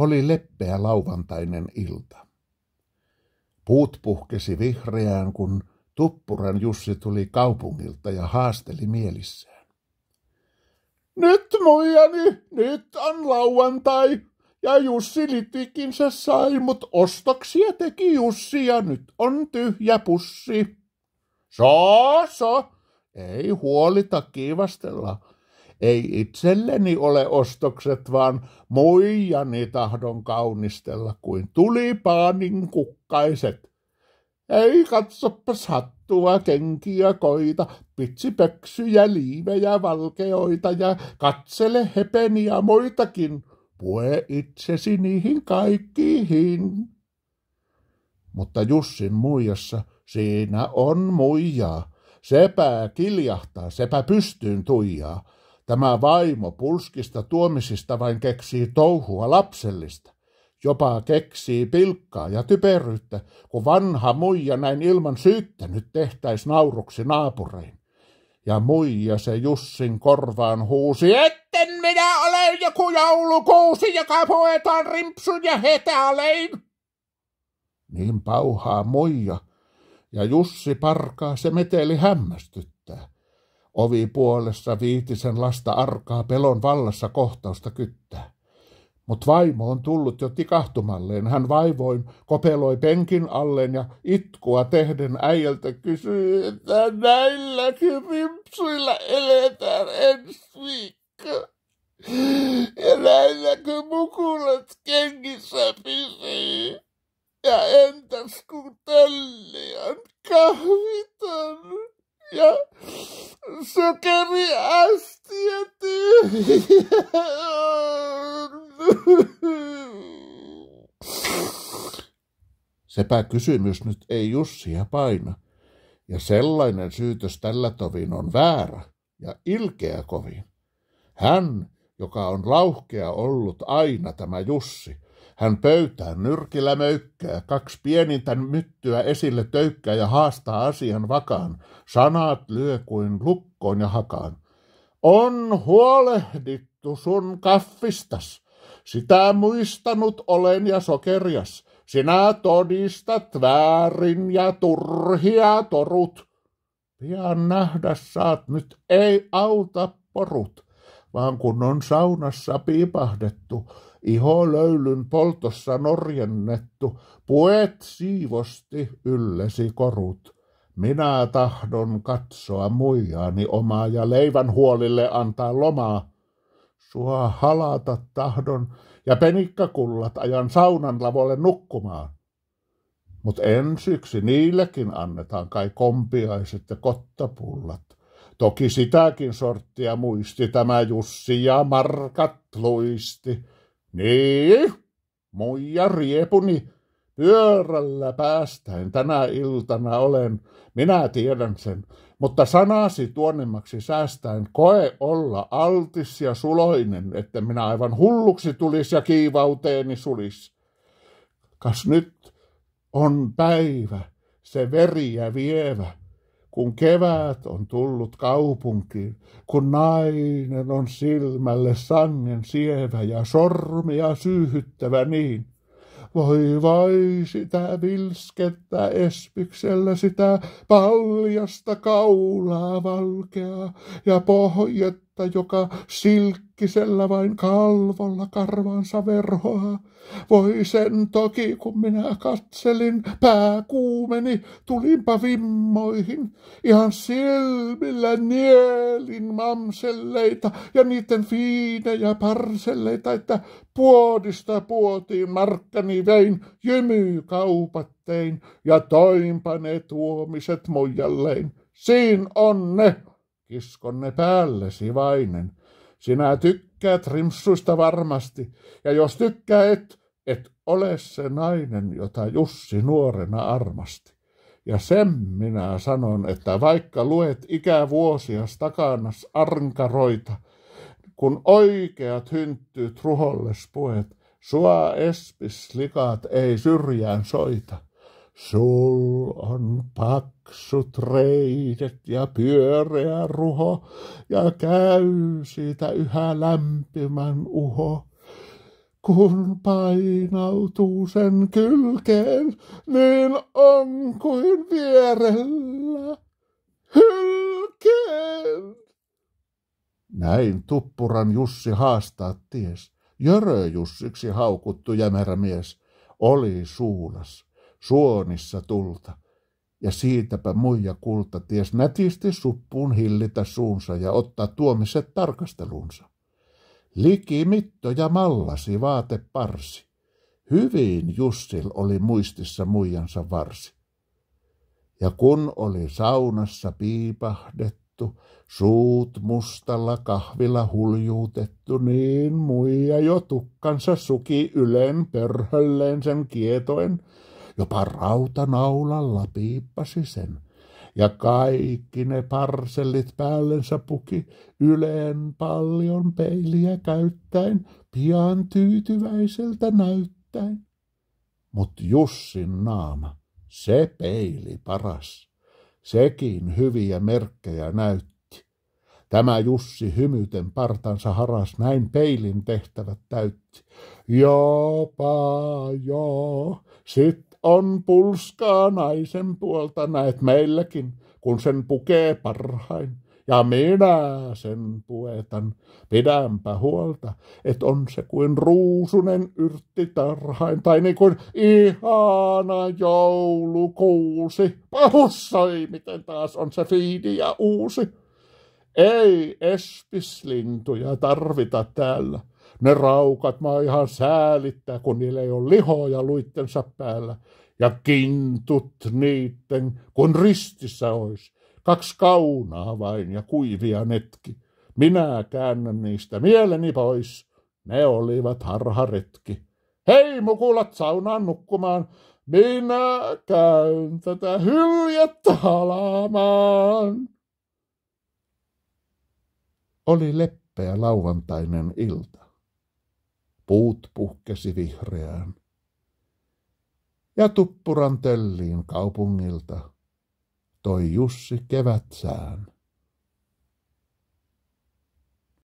Oli leppeä lauvantainen ilta. Puut puhkesi vihreään, kun Tuppuran Jussi tuli kaupungilta ja haasteli mielissään. Nyt muijani, nyt on lauantai, ja Jussi litikinsä sai, mut ostoksia teki Jussi ja nyt on tyhjä pussi. Soo, so, ei huolita kiivastella. Ei itselleni ole ostokset, vaan muijani tahdon kaunistella kuin tulipaanin kukkaiset. Ei katsoppa sattua, kenkiä koita, pitsipöksyjä, liivejä, valkeoita ja katsele hepeniä muitakin. Pue itsesi niihin kaikkiin. Mutta Jussin muijassa siinä on muijaa. Sepä kiljahtaa, sepä pystyyn tuijaa. Tämä vaimo pulskista tuomisista vain keksii touhua lapsellista. Jopa keksii pilkkaa ja typeryyttä, kun vanha muija näin ilman syyttä nyt tehtäis nauruksi naapurein. Ja muija se Jussin korvaan huusi, etten minä ole joku joulukuusi, joka puetaan rimpsun ja hetälein. Niin pauhaa muija, ja Jussi parkaa se meteli hämmästyttää. Ovi puolessa viitisen lasta arkaa pelon vallassa kohtausta kyttää. Mut vaimo on tullut jo tikahtumalleen. Hän vaivoin kopeloi penkin alleen ja itkua tehden äijältä kysyy, että näilläkin vimpsuilla eletään ensi viikko. Ja näilläkö mukulat kengissä pisii? Ja entäs kun tölli on kahvi? Sokari Astiati. Sepä kysymys nyt ei Jussia paina. Ja sellainen syytös tällä tovin on väärä ja ilkeä kovin. Hän, joka on lauhkea ollut aina tämä Jussi, hän pöytään nyrkillä möykkää, kaksi pienintä myttyä esille töykkää ja haastaa asian vakaan. Sanat lyö kuin lukkoon ja hakaan. On huolehdittu sun kaffistas. Sitä muistanut olen ja sokerias. Sinä todistat väärin ja turhia torut. Pian nähdä saat nyt, ei auta porut, vaan kun on saunassa piipahdettu, löylyn poltossa norjennettu, puet siivosti yllesi korut. Minä tahdon katsoa muijaani omaa ja leivän huolille antaa lomaa. Sua halata tahdon ja penikkakullat ajan saunan lavolle nukkumaan. Mut ensiksi niillekin annetaan kai kompiaiset ja kottapullat. Toki sitäkin sorttia muisti tämä Jussi ja markat luisti. Niin, muija riepuni, pyörällä päästäen tänä iltana olen, minä tiedän sen, mutta sanasi tuonnemmaksi säästäen koe olla altis ja suloinen, että minä aivan hulluksi tulis ja kiivauteeni sulis. Kas nyt on päivä, se veriä vievä, kun kevät on tullut kaupunkiin, kun nainen on silmälle sangen sievä ja sormia syyhyttävä niin, voi vai sitä vilskettä espiksellä, sitä paljasta kaulaa valkeaa ja pohjat naista, joka silkkisellä vain kalvolla karvansa verhoa. Voi sen toki, kun minä katselin, pää kuumeni, tulinpa vimmoihin. Ihan silmillä nielin mamselleita ja niiden fiinejä parselleita, että puodista puotiin markkani vein, jymykaupattein ja toinpa ne tuomiset muijallein. Siin on ne Kiskon ne päällesi, vainen. Sinä tykkäät rimsuista varmasti, ja jos tykkää et, et ole se nainen, jota Jussi nuorena armasti. Ja sen minä sanon, että vaikka luet ikävuosia takanas arnkaroita, kun oikeat hynttyt ruholles puet, sua espis likat ei syrjään soita. Sul on paksut reidet ja pyöreä ruho, ja käy siitä yhä lämpimän uho. Kun painautuu sen kylkeen, niin on kuin vierellä hylkeen. Näin Tuppuran Jussi haastaa ties. Jörö Jussiksi haukuttu jämerä mies oli suulas suonissa tulta. Ja siitäpä muija kulta ties nätisti suppuun hillitä suunsa ja ottaa tuomiset tarkastelunsa. Liki mitto ja mallasi vaate parsi. Hyvin Jussil oli muistissa muijansa varsi. Ja kun oli saunassa piipahdettu, suut mustalla kahvilla huljuutettu, niin muija jo tukkansa suki ylen pörhölleen sen kietoen, jopa rautanaulalla piippasi sen. Ja kaikki ne parsellit päällensä puki yleen paljon peiliä käyttäen, pian tyytyväiseltä näyttäen. Mut Jussin naama, se peili paras. Sekin hyviä merkkejä näytti. Tämä Jussi hymyten partansa haras näin peilin tehtävät täytti. Jopa joo, sit on pulskaa naisen puolta, näet meilläkin, kun sen pukee parhain. Ja minä sen puetan, pidänpä huolta, et on se kuin ruusunen yrtti tarhain, tai niin kuin ihana joulukuusi. Pahussoi, miten taas on se fiidi ja uusi. Ei espislintuja tarvita täällä, ne raukat mä ihan säälittää, kun niillä ei ole lihoja luittensa päällä. Ja kintut niitten, kun ristissä ois. Kaksi kaunaa vain ja kuivia netki. Minä käännän niistä mieleni pois. Ne olivat harharetki. Hei mukulat saunaan nukkumaan. Minä käyn tätä hyljettä halamaan. Oli leppeä lauantainen ilta. Puut puhkesi vihreään. Ja tuppuran telliin kaupungilta toi Jussi kevätsään.